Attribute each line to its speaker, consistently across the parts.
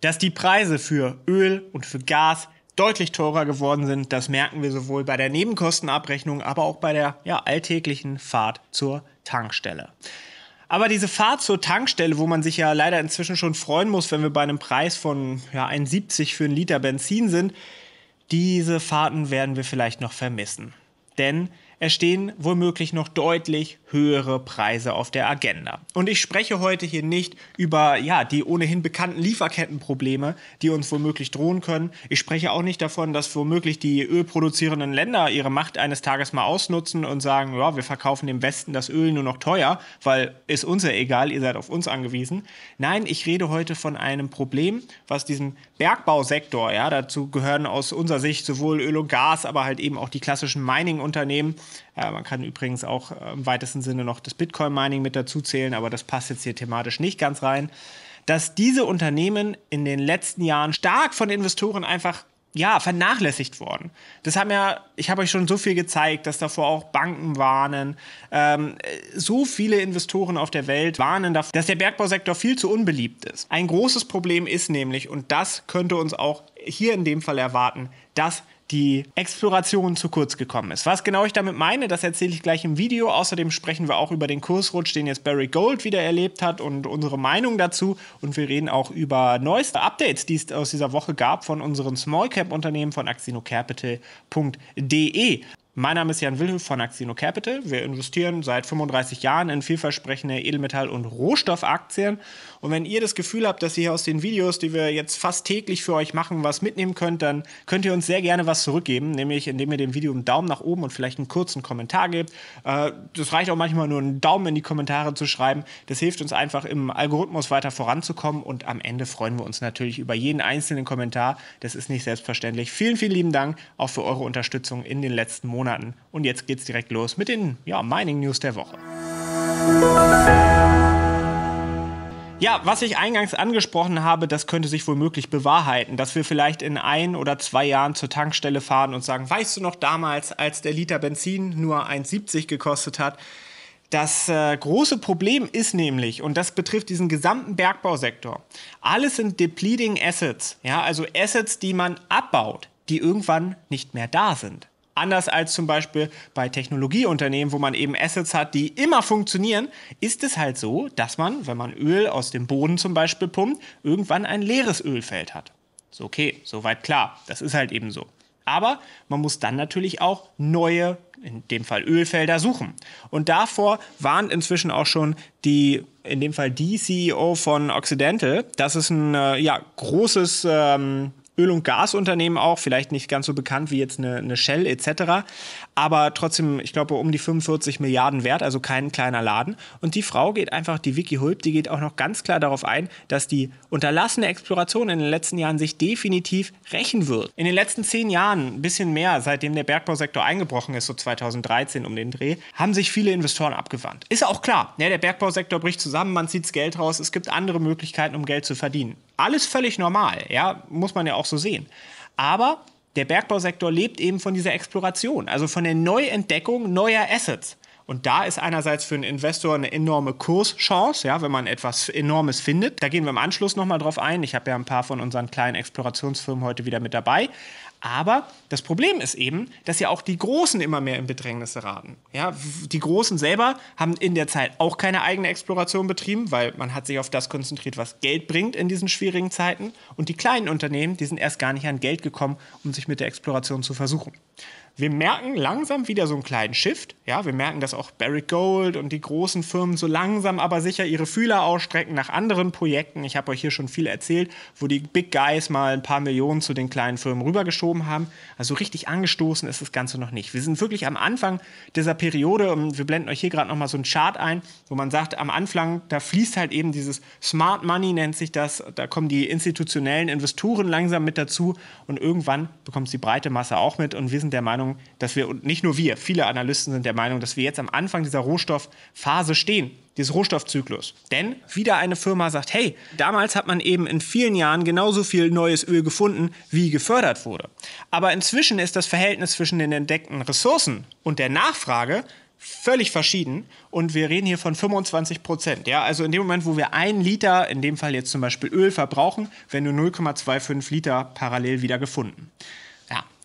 Speaker 1: Dass die Preise für Öl und für Gas deutlich teurer geworden sind, das merken wir sowohl bei der Nebenkostenabrechnung, aber auch bei der ja, alltäglichen Fahrt zur Tankstelle. Aber diese Fahrt zur Tankstelle, wo man sich ja leider inzwischen schon freuen muss, wenn wir bei einem Preis von ja, 1,70 für einen Liter Benzin sind, diese Fahrten werden wir vielleicht noch vermissen. Denn es stehen womöglich noch deutlich höhere Preise auf der Agenda. Und ich spreche heute hier nicht über ja, die ohnehin bekannten Lieferkettenprobleme, die uns womöglich drohen können. Ich spreche auch nicht davon, dass womöglich die ölproduzierenden Länder ihre Macht eines Tages mal ausnutzen und sagen, ja, wir verkaufen dem Westen das Öl nur noch teuer, weil ist uns ja egal, ihr seid auf uns angewiesen. Nein, ich rede heute von einem Problem, was diesen Bergbausektor, ja, dazu gehören aus unserer Sicht sowohl Öl und Gas, aber halt eben auch die klassischen Mining-Unternehmen. Ja, äh, man kann übrigens auch äh, im weitesten weitesten Sinne noch das Bitcoin-Mining mit dazu zählen, aber das passt jetzt hier thematisch nicht ganz rein, dass diese Unternehmen in den letzten Jahren stark von Investoren einfach ja, vernachlässigt worden. Das haben ja, ich habe euch schon so viel gezeigt, dass davor auch Banken warnen. Ähm, so viele Investoren auf der Welt warnen davor, dass der Bergbausektor viel zu unbeliebt ist. Ein großes Problem ist nämlich, und das könnte uns auch hier in dem Fall erwarten, dass die Exploration zu kurz gekommen ist. Was genau ich damit meine, das erzähle ich gleich im Video. Außerdem sprechen wir auch über den Kursrutsch, den jetzt Barry Gold wieder erlebt hat und unsere Meinung dazu. Und wir reden auch über neueste Updates, die es aus dieser Woche gab von unseren Small Cap Unternehmen von axinocapital.de. Mein Name ist Jan Wilhelm von Axino Capital. Wir investieren seit 35 Jahren in vielversprechende Edelmetall- und Rohstoffaktien. Und wenn ihr das Gefühl habt, dass ihr aus den Videos, die wir jetzt fast täglich für euch machen, was mitnehmen könnt, dann könnt ihr uns sehr gerne was zurückgeben, nämlich indem ihr dem Video einen Daumen nach oben und vielleicht einen kurzen Kommentar gebt. Äh, das reicht auch manchmal nur einen Daumen in die Kommentare zu schreiben. Das hilft uns einfach im Algorithmus weiter voranzukommen und am Ende freuen wir uns natürlich über jeden einzelnen Kommentar. Das ist nicht selbstverständlich. Vielen, vielen lieben Dank auch für eure Unterstützung in den letzten Monaten. Monaten. Und jetzt geht's direkt los mit den ja, Mining News der Woche. Ja, was ich eingangs angesprochen habe, das könnte sich womöglich bewahrheiten, dass wir vielleicht in ein oder zwei Jahren zur Tankstelle fahren und sagen, weißt du noch damals, als der Liter Benzin nur 1,70 gekostet hat? Das äh, große Problem ist nämlich, und das betrifft diesen gesamten Bergbausektor, alles sind depleting Assets, ja, also Assets, die man abbaut, die irgendwann nicht mehr da sind. Anders als zum Beispiel bei Technologieunternehmen, wo man eben Assets hat, die immer funktionieren, ist es halt so, dass man, wenn man Öl aus dem Boden zum Beispiel pumpt, irgendwann ein leeres Ölfeld hat. So okay, soweit klar. Das ist halt eben so. Aber man muss dann natürlich auch neue, in dem Fall Ölfelder, suchen. Und davor warnt inzwischen auch schon die, in dem Fall die CEO von Occidental, dass es ein äh, ja, großes ähm, Öl- und Gasunternehmen auch, vielleicht nicht ganz so bekannt wie jetzt eine, eine Shell etc. Aber trotzdem, ich glaube, um die 45 Milliarden wert, also kein kleiner Laden. Und die Frau geht einfach, die Vicky Hulp, die geht auch noch ganz klar darauf ein, dass die unterlassene Exploration in den letzten Jahren sich definitiv rächen wird. In den letzten zehn Jahren, ein bisschen mehr, seitdem der Bergbausektor eingebrochen ist, so 2013 um den Dreh, haben sich viele Investoren abgewandt. Ist auch klar, ne, der Bergbausektor bricht zusammen, man zieht das Geld raus, es gibt andere Möglichkeiten, um Geld zu verdienen. Alles völlig normal, ja, muss man ja auch so sehen. Aber der Bergbausektor lebt eben von dieser Exploration, also von der Neuentdeckung neuer Assets. Und da ist einerseits für einen Investor eine enorme Kurschance, ja, wenn man etwas Enormes findet. Da gehen wir im Anschluss nochmal drauf ein. Ich habe ja ein paar von unseren kleinen Explorationsfirmen heute wieder mit dabei. Aber das Problem ist eben, dass ja auch die Großen immer mehr in Bedrängnisse raten. Ja, die Großen selber haben in der Zeit auch keine eigene Exploration betrieben, weil man hat sich auf das konzentriert, was Geld bringt in diesen schwierigen Zeiten. Und die kleinen Unternehmen, die sind erst gar nicht an Geld gekommen, um sich mit der Exploration zu versuchen wir merken langsam wieder so einen kleinen Shift. Ja, wir merken, dass auch Barrick Gold und die großen Firmen so langsam aber sicher ihre Fühler ausstrecken nach anderen Projekten. Ich habe euch hier schon viel erzählt, wo die Big Guys mal ein paar Millionen zu den kleinen Firmen rübergeschoben haben. Also richtig angestoßen ist das Ganze noch nicht. Wir sind wirklich am Anfang dieser Periode und wir blenden euch hier gerade nochmal so einen Chart ein, wo man sagt, am Anfang, da fließt halt eben dieses Smart Money, nennt sich das. Da kommen die institutionellen Investoren langsam mit dazu und irgendwann bekommt es die breite Masse auch mit und wir sind der Meinung, Meinung, dass wir, und nicht nur wir, viele Analysten sind der Meinung, dass wir jetzt am Anfang dieser Rohstoffphase stehen, dieses Rohstoffzyklus. Denn wieder eine Firma sagt, hey, damals hat man eben in vielen Jahren genauso viel neues Öl gefunden, wie gefördert wurde. Aber inzwischen ist das Verhältnis zwischen den entdeckten Ressourcen und der Nachfrage völlig verschieden. Und wir reden hier von 25 Prozent. Ja? Also in dem Moment, wo wir einen Liter, in dem Fall jetzt zum Beispiel Öl, verbrauchen, werden nur 0,25 Liter parallel wieder gefunden.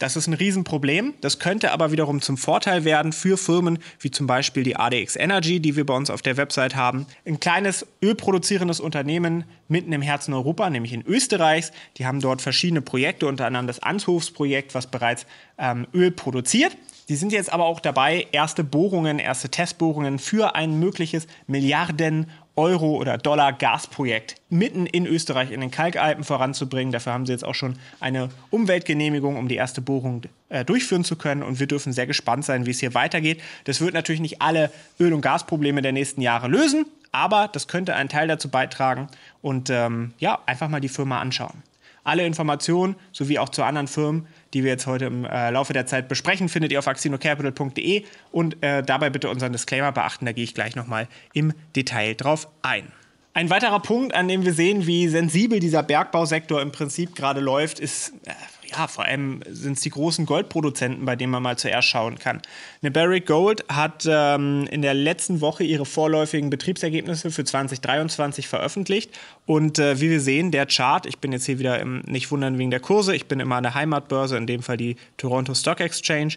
Speaker 1: Das ist ein Riesenproblem. Das könnte aber wiederum zum Vorteil werden für Firmen wie zum Beispiel die ADX Energy, die wir bei uns auf der Website haben. Ein kleines ölproduzierendes Unternehmen mitten im Herzen Europa, nämlich in Österreichs. Die haben dort verschiedene Projekte, unter anderem das Anshofsprojekt, was bereits ähm, Öl produziert. Die sind jetzt aber auch dabei, erste Bohrungen, erste Testbohrungen für ein mögliches Milliarden Euro- oder Dollar-Gasprojekt mitten in Österreich in den Kalkalpen voranzubringen. Dafür haben sie jetzt auch schon eine Umweltgenehmigung, um die erste Bohrung äh, durchführen zu können. Und wir dürfen sehr gespannt sein, wie es hier weitergeht. Das wird natürlich nicht alle Öl- und Gasprobleme der nächsten Jahre lösen, aber das könnte einen Teil dazu beitragen. Und ähm, ja, einfach mal die Firma anschauen. Alle Informationen sowie auch zu anderen Firmen, die wir jetzt heute im äh, Laufe der Zeit besprechen, findet ihr auf axinocapital.de und äh, dabei bitte unseren Disclaimer beachten, da gehe ich gleich nochmal im Detail drauf ein. Ein weiterer Punkt, an dem wir sehen, wie sensibel dieser Bergbausektor im Prinzip gerade läuft, ist äh, ja, vor allem sind es die großen Goldproduzenten, bei denen man mal zuerst schauen kann. Eine Barrick Gold hat ähm, in der letzten Woche ihre vorläufigen Betriebsergebnisse für 2023 veröffentlicht. Und äh, wie wir sehen, der Chart, ich bin jetzt hier wieder im, nicht wundern wegen der Kurse, ich bin immer an der Heimatbörse, in dem Fall die Toronto Stock Exchange.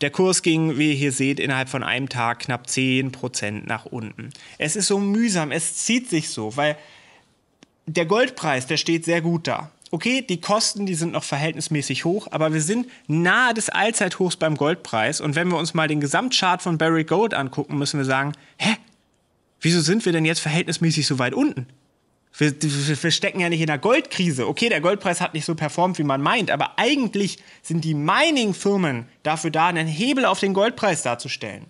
Speaker 1: Der Kurs ging, wie ihr hier seht, innerhalb von einem Tag knapp 10% nach unten. Es ist so mühsam, es zieht sich so, weil der Goldpreis, der steht sehr gut da okay, die Kosten, die sind noch verhältnismäßig hoch, aber wir sind nahe des Allzeithochs beim Goldpreis. Und wenn wir uns mal den Gesamtchart von Barry Gold angucken, müssen wir sagen, hä, wieso sind wir denn jetzt verhältnismäßig so weit unten? Wir, wir stecken ja nicht in der Goldkrise. Okay, der Goldpreis hat nicht so performt, wie man meint, aber eigentlich sind die Mining-Firmen dafür da, einen Hebel auf den Goldpreis darzustellen.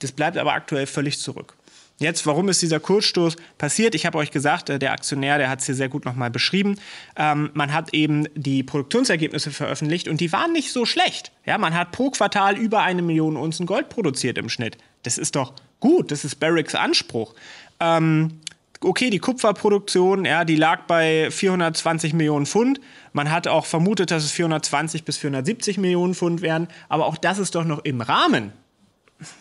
Speaker 1: Das bleibt aber aktuell völlig zurück. Jetzt, warum ist dieser Kurzstoß passiert? Ich habe euch gesagt, äh, der Aktionär, der hat es hier sehr gut nochmal beschrieben. Ähm, man hat eben die Produktionsergebnisse veröffentlicht und die waren nicht so schlecht. Ja, man hat pro Quartal über eine Million Unzen Gold produziert im Schnitt. Das ist doch gut, das ist Barricks Anspruch. Ähm, okay, die Kupferproduktion, ja, die lag bei 420 Millionen Pfund. Man hat auch vermutet, dass es 420 bis 470 Millionen Pfund wären, aber auch das ist doch noch im Rahmen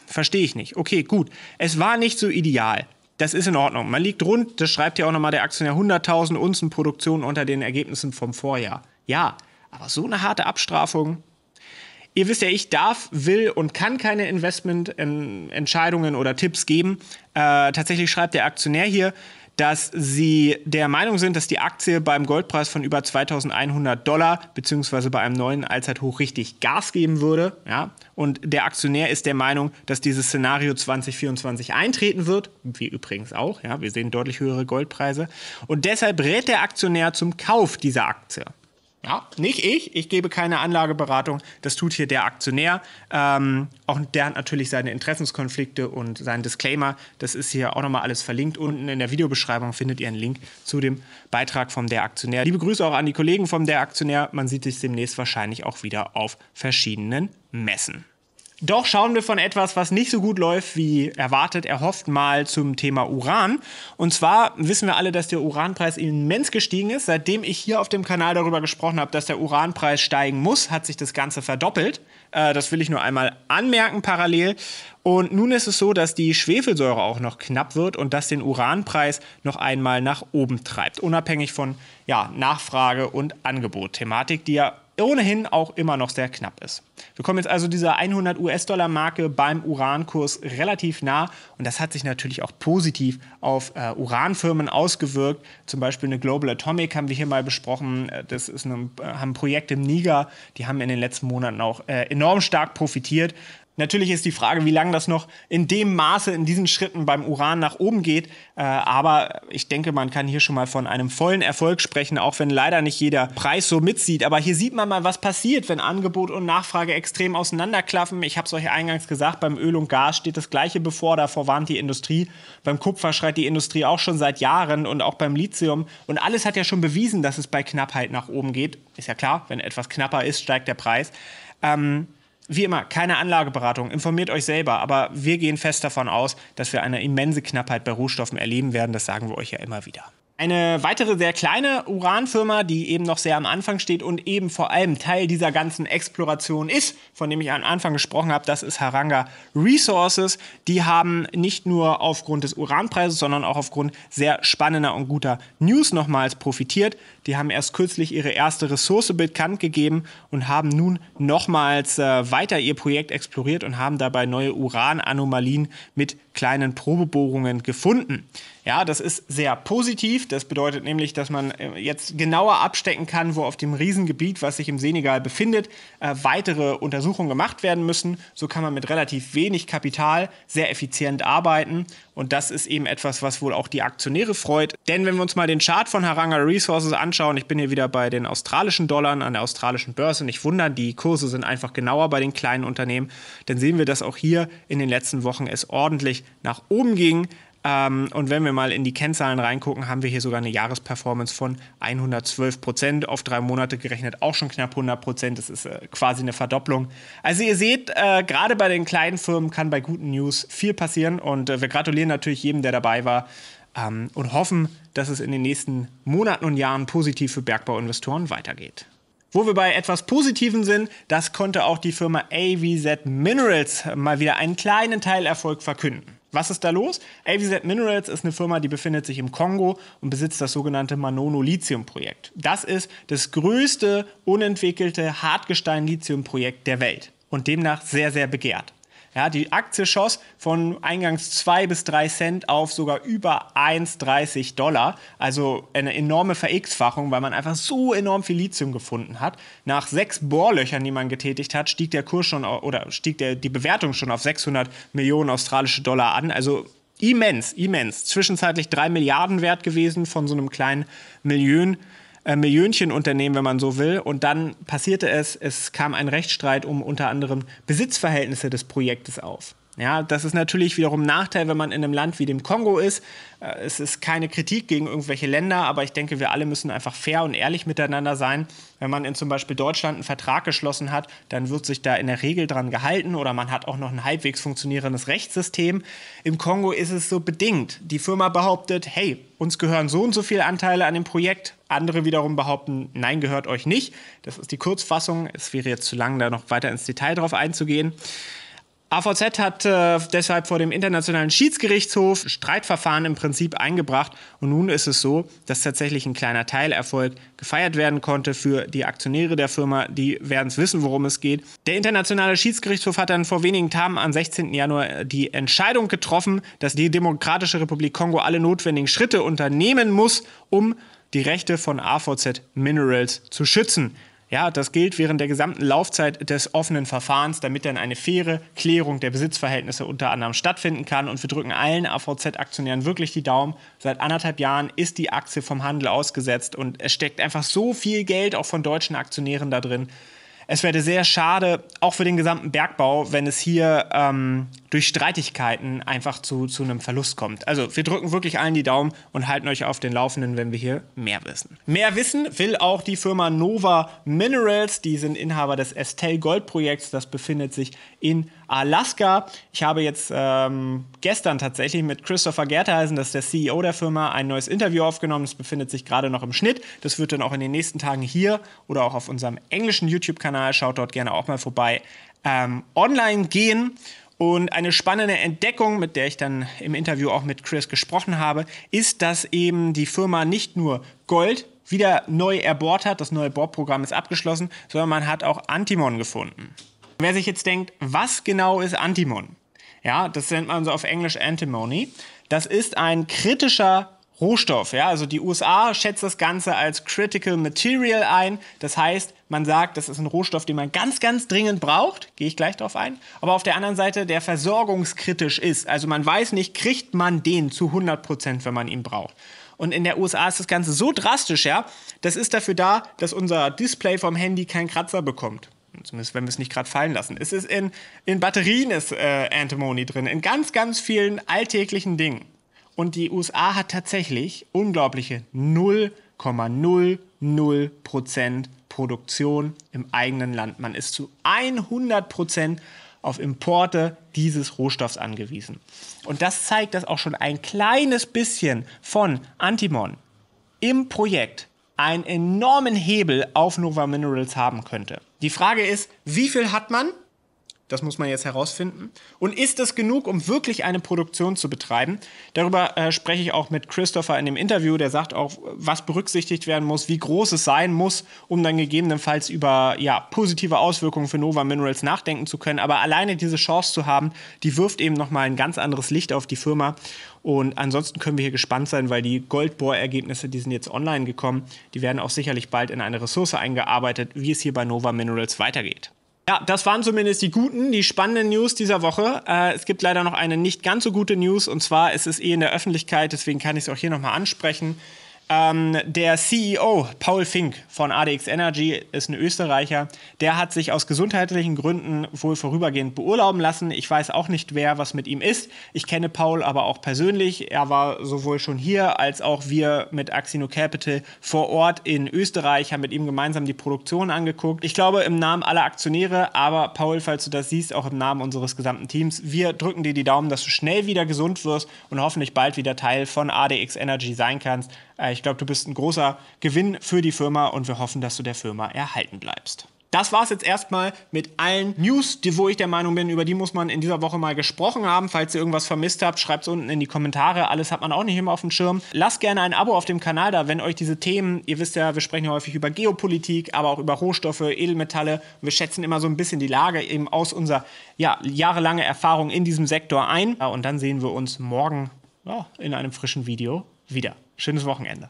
Speaker 1: verstehe ich nicht. Okay, gut. Es war nicht so ideal. Das ist in Ordnung. Man liegt rund, das schreibt ja auch nochmal der Aktionär, 100.000 Unzen Produktion unter den Ergebnissen vom Vorjahr. Ja, aber so eine harte Abstrafung. Ihr wisst ja, ich darf, will und kann keine Investmententscheidungen ähm, oder Tipps geben. Äh, tatsächlich schreibt der Aktionär hier, dass sie der Meinung sind, dass die Aktie beim Goldpreis von über 2100 Dollar beziehungsweise bei einem neuen Allzeithoch richtig Gas geben würde. Ja? Und der Aktionär ist der Meinung, dass dieses Szenario 2024 eintreten wird, wie übrigens auch. Ja? Wir sehen deutlich höhere Goldpreise. Und deshalb rät der Aktionär zum Kauf dieser Aktie. Ja, nicht ich. Ich gebe keine Anlageberatung. Das tut hier der Aktionär. Ähm, auch der hat natürlich seine Interessenskonflikte und seinen Disclaimer. Das ist hier auch nochmal alles verlinkt. Unten in der Videobeschreibung findet ihr einen Link zu dem Beitrag vom Der Aktionär. Liebe Grüße auch an die Kollegen vom Der Aktionär. Man sieht sich demnächst wahrscheinlich auch wieder auf verschiedenen Messen. Doch schauen wir von etwas, was nicht so gut läuft wie erwartet, erhofft mal zum Thema Uran. Und zwar wissen wir alle, dass der Uranpreis immens gestiegen ist. Seitdem ich hier auf dem Kanal darüber gesprochen habe, dass der Uranpreis steigen muss, hat sich das Ganze verdoppelt. Äh, das will ich nur einmal anmerken parallel. Und nun ist es so, dass die Schwefelsäure auch noch knapp wird und das den Uranpreis noch einmal nach oben treibt. Unabhängig von ja, Nachfrage und Angebot. Thematik, die ja ohnehin auch immer noch sehr knapp ist. Wir kommen jetzt also dieser 100 US-Dollar-Marke beim Urankurs relativ nah und das hat sich natürlich auch positiv auf äh, Uranfirmen ausgewirkt. Zum Beispiel eine Global Atomic haben wir hier mal besprochen. Äh, das ist eine, äh, haben ein Projekt im Niger, die haben in den letzten Monaten auch äh, enorm stark profitiert. Natürlich ist die Frage, wie lange das noch in dem Maße, in diesen Schritten beim Uran nach oben geht. Äh, aber ich denke, man kann hier schon mal von einem vollen Erfolg sprechen, auch wenn leider nicht jeder Preis so mitzieht. Aber hier sieht man mal, was passiert, wenn Angebot und Nachfrage extrem auseinanderklaffen. Ich habe es euch eingangs gesagt, beim Öl und Gas steht das Gleiche bevor. Davor warnt die Industrie. Beim Kupfer schreit die Industrie auch schon seit Jahren und auch beim Lithium. Und alles hat ja schon bewiesen, dass es bei Knappheit nach oben geht. Ist ja klar, wenn etwas knapper ist, steigt der Preis. Ähm, wie immer, keine Anlageberatung, informiert euch selber, aber wir gehen fest davon aus, dass wir eine immense Knappheit bei Rohstoffen erleben werden, das sagen wir euch ja immer wieder. Eine weitere sehr kleine Uranfirma, die eben noch sehr am Anfang steht und eben vor allem Teil dieser ganzen Exploration ist, von dem ich am Anfang gesprochen habe, das ist Haranga Resources. Die haben nicht nur aufgrund des Uranpreises, sondern auch aufgrund sehr spannender und guter News nochmals profitiert. Die haben erst kürzlich ihre erste Ressource bekannt gegeben und haben nun nochmals äh, weiter ihr Projekt exploriert und haben dabei neue Urananomalien mit kleinen Probebohrungen gefunden. Ja, das ist sehr positiv. Das bedeutet nämlich, dass man äh, jetzt genauer abstecken kann, wo auf dem Riesengebiet, was sich im Senegal befindet, äh, weitere Untersuchungen gemacht werden müssen. So kann man mit relativ wenig Kapital sehr effizient arbeiten. Und das ist eben etwas, was wohl auch die Aktionäre freut. Denn wenn wir uns mal den Chart von Haranga Resources anschauen, ich bin hier wieder bei den australischen Dollar an der australischen Börse, nicht wundern, die Kurse sind einfach genauer bei den kleinen Unternehmen, dann sehen wir, dass auch hier in den letzten Wochen es ordentlich nach oben ging. Ähm, und wenn wir mal in die Kennzahlen reingucken, haben wir hier sogar eine Jahresperformance von 112 Prozent, auf drei Monate gerechnet auch schon knapp 100 Prozent. Das ist äh, quasi eine Verdopplung. Also ihr seht, äh, gerade bei den kleinen Firmen kann bei guten News viel passieren und äh, wir gratulieren natürlich jedem, der dabei war. Ähm, und hoffen, dass es in den nächsten Monaten und Jahren positiv für Bergbauinvestoren weitergeht. Wo wir bei etwas Positiven sind, das konnte auch die Firma AVZ Minerals mal wieder einen kleinen Teilerfolg verkünden. Was ist da los? AVZ Minerals ist eine Firma, die befindet sich im Kongo und besitzt das sogenannte Manono-Lithium-Projekt. Das ist das größte unentwickelte Hartgestein-Lithium-Projekt der Welt und demnach sehr, sehr begehrt. Ja, die Aktie schoss von eingangs 2 bis 3 Cent auf sogar über 1,30 Dollar. Also eine enorme ver x fachung weil man einfach so enorm viel Lithium gefunden hat. Nach sechs Bohrlöchern, die man getätigt hat, stieg der Kurs schon oder stieg der, die Bewertung schon auf 600 Millionen australische Dollar an. Also immens, immens. Zwischenzeitlich 3 Milliarden wert gewesen von so einem kleinen Million äh, Millionenunternehmen, wenn man so will. Und dann passierte es, es kam ein Rechtsstreit um unter anderem Besitzverhältnisse des Projektes auf. Ja, das ist natürlich wiederum ein Nachteil, wenn man in einem Land wie dem Kongo ist. Äh, es ist keine Kritik gegen irgendwelche Länder, aber ich denke, wir alle müssen einfach fair und ehrlich miteinander sein. Wenn man in zum Beispiel Deutschland einen Vertrag geschlossen hat, dann wird sich da in der Regel dran gehalten oder man hat auch noch ein halbwegs funktionierendes Rechtssystem. Im Kongo ist es so bedingt. Die Firma behauptet, hey, uns gehören so und so viele Anteile an dem Projekt. Andere wiederum behaupten, nein, gehört euch nicht. Das ist die Kurzfassung. Es wäre jetzt zu lang, da noch weiter ins Detail drauf einzugehen. AVZ hat äh, deshalb vor dem Internationalen Schiedsgerichtshof Streitverfahren im Prinzip eingebracht. Und nun ist es so, dass tatsächlich ein kleiner Teilerfolg gefeiert werden konnte für die Aktionäre der Firma. Die werden es wissen, worum es geht. Der Internationale Schiedsgerichtshof hat dann vor wenigen Tagen am 16. Januar die Entscheidung getroffen, dass die Demokratische Republik Kongo alle notwendigen Schritte unternehmen muss, um die Rechte von AVZ Minerals zu schützen. Ja, das gilt während der gesamten Laufzeit des offenen Verfahrens, damit dann eine faire Klärung der Besitzverhältnisse unter anderem stattfinden kann. Und wir drücken allen AVZ-Aktionären wirklich die Daumen. Seit anderthalb Jahren ist die Aktie vom Handel ausgesetzt und es steckt einfach so viel Geld auch von deutschen Aktionären da drin. Es wäre sehr schade, auch für den gesamten Bergbau, wenn es hier ähm, durch Streitigkeiten einfach zu, zu einem Verlust kommt. Also wir drücken wirklich allen die Daumen und halten euch auf den Laufenden, wenn wir hier mehr wissen. Mehr wissen will auch die Firma Nova Minerals. Die sind Inhaber des Estelle Gold Projekts. Das befindet sich in Alaska. Ich habe jetzt ähm, gestern tatsächlich mit Christopher Gertheisen, das ist der CEO der Firma, ein neues Interview aufgenommen. Das befindet sich gerade noch im Schnitt. Das wird dann auch in den nächsten Tagen hier oder auch auf unserem englischen YouTube-Kanal, schaut dort gerne auch mal vorbei, ähm, online gehen. Und eine spannende Entdeckung, mit der ich dann im Interview auch mit Chris gesprochen habe, ist, dass eben die Firma nicht nur Gold wieder neu erbohrt hat, das neue Bohrprogramm ist abgeschlossen, sondern man hat auch Antimon gefunden. Wer sich jetzt denkt, was genau ist Antimon? Ja, das nennt man so auf Englisch Antimony. Das ist ein kritischer Rohstoff. Ja, also die USA schätzt das Ganze als Critical Material ein. Das heißt, man sagt, das ist ein Rohstoff, den man ganz, ganz dringend braucht. Gehe ich gleich drauf ein. Aber auf der anderen Seite, der versorgungskritisch ist. Also man weiß nicht, kriegt man den zu 100 Prozent, wenn man ihn braucht. Und in der USA ist das Ganze so drastisch, ja. Das ist dafür da, dass unser Display vom Handy keinen Kratzer bekommt. Zumindest, wenn wir es nicht gerade fallen lassen. Es ist in, in Batterien ist äh, Antimony drin, in ganz, ganz vielen alltäglichen Dingen. Und die USA hat tatsächlich unglaubliche 0,00 Produktion im eigenen Land. Man ist zu 100 auf Importe dieses Rohstoffs angewiesen. Und das zeigt, dass auch schon ein kleines bisschen von Antimon im Projekt einen enormen Hebel auf Nova Minerals haben könnte. Die Frage ist, wie viel hat man das muss man jetzt herausfinden. Und ist das genug, um wirklich eine Produktion zu betreiben? Darüber äh, spreche ich auch mit Christopher in dem Interview. Der sagt auch, was berücksichtigt werden muss, wie groß es sein muss, um dann gegebenenfalls über ja, positive Auswirkungen für Nova Minerals nachdenken zu können. Aber alleine diese Chance zu haben, die wirft eben nochmal ein ganz anderes Licht auf die Firma. Und ansonsten können wir hier gespannt sein, weil die Goldbohrergebnisse, die sind jetzt online gekommen. Die werden auch sicherlich bald in eine Ressource eingearbeitet, wie es hier bei Nova Minerals weitergeht. Ja, das waren zumindest die guten, die spannenden News dieser Woche. Äh, es gibt leider noch eine nicht ganz so gute News und zwar ist es eh in der Öffentlichkeit, deswegen kann ich es auch hier nochmal ansprechen. Ähm, der CEO Paul Fink von ADX Energy ist ein Österreicher. Der hat sich aus gesundheitlichen Gründen wohl vorübergehend beurlauben lassen. Ich weiß auch nicht, wer was mit ihm ist. Ich kenne Paul aber auch persönlich. Er war sowohl schon hier als auch wir mit Axino Capital vor Ort in Österreich, haben mit ihm gemeinsam die Produktion angeguckt. Ich glaube im Namen aller Aktionäre, aber Paul, falls du das siehst, auch im Namen unseres gesamten Teams, wir drücken dir die Daumen, dass du schnell wieder gesund wirst und hoffentlich bald wieder Teil von ADX Energy sein kannst. Äh, ich glaube, du bist ein großer Gewinn für die Firma und wir hoffen, dass du der Firma erhalten bleibst. Das war es jetzt erstmal mit allen News, die, wo ich der Meinung bin, über die muss man in dieser Woche mal gesprochen haben. Falls ihr irgendwas vermisst habt, schreibt es unten in die Kommentare. Alles hat man auch nicht immer auf dem Schirm. Lasst gerne ein Abo auf dem Kanal da, wenn euch diese Themen, ihr wisst ja, wir sprechen ja häufig über Geopolitik, aber auch über Rohstoffe, Edelmetalle. Wir schätzen immer so ein bisschen die Lage eben aus unserer ja, jahrelangen Erfahrung in diesem Sektor ein. Und dann sehen wir uns morgen ja, in einem frischen Video wieder. Schönes Wochenende.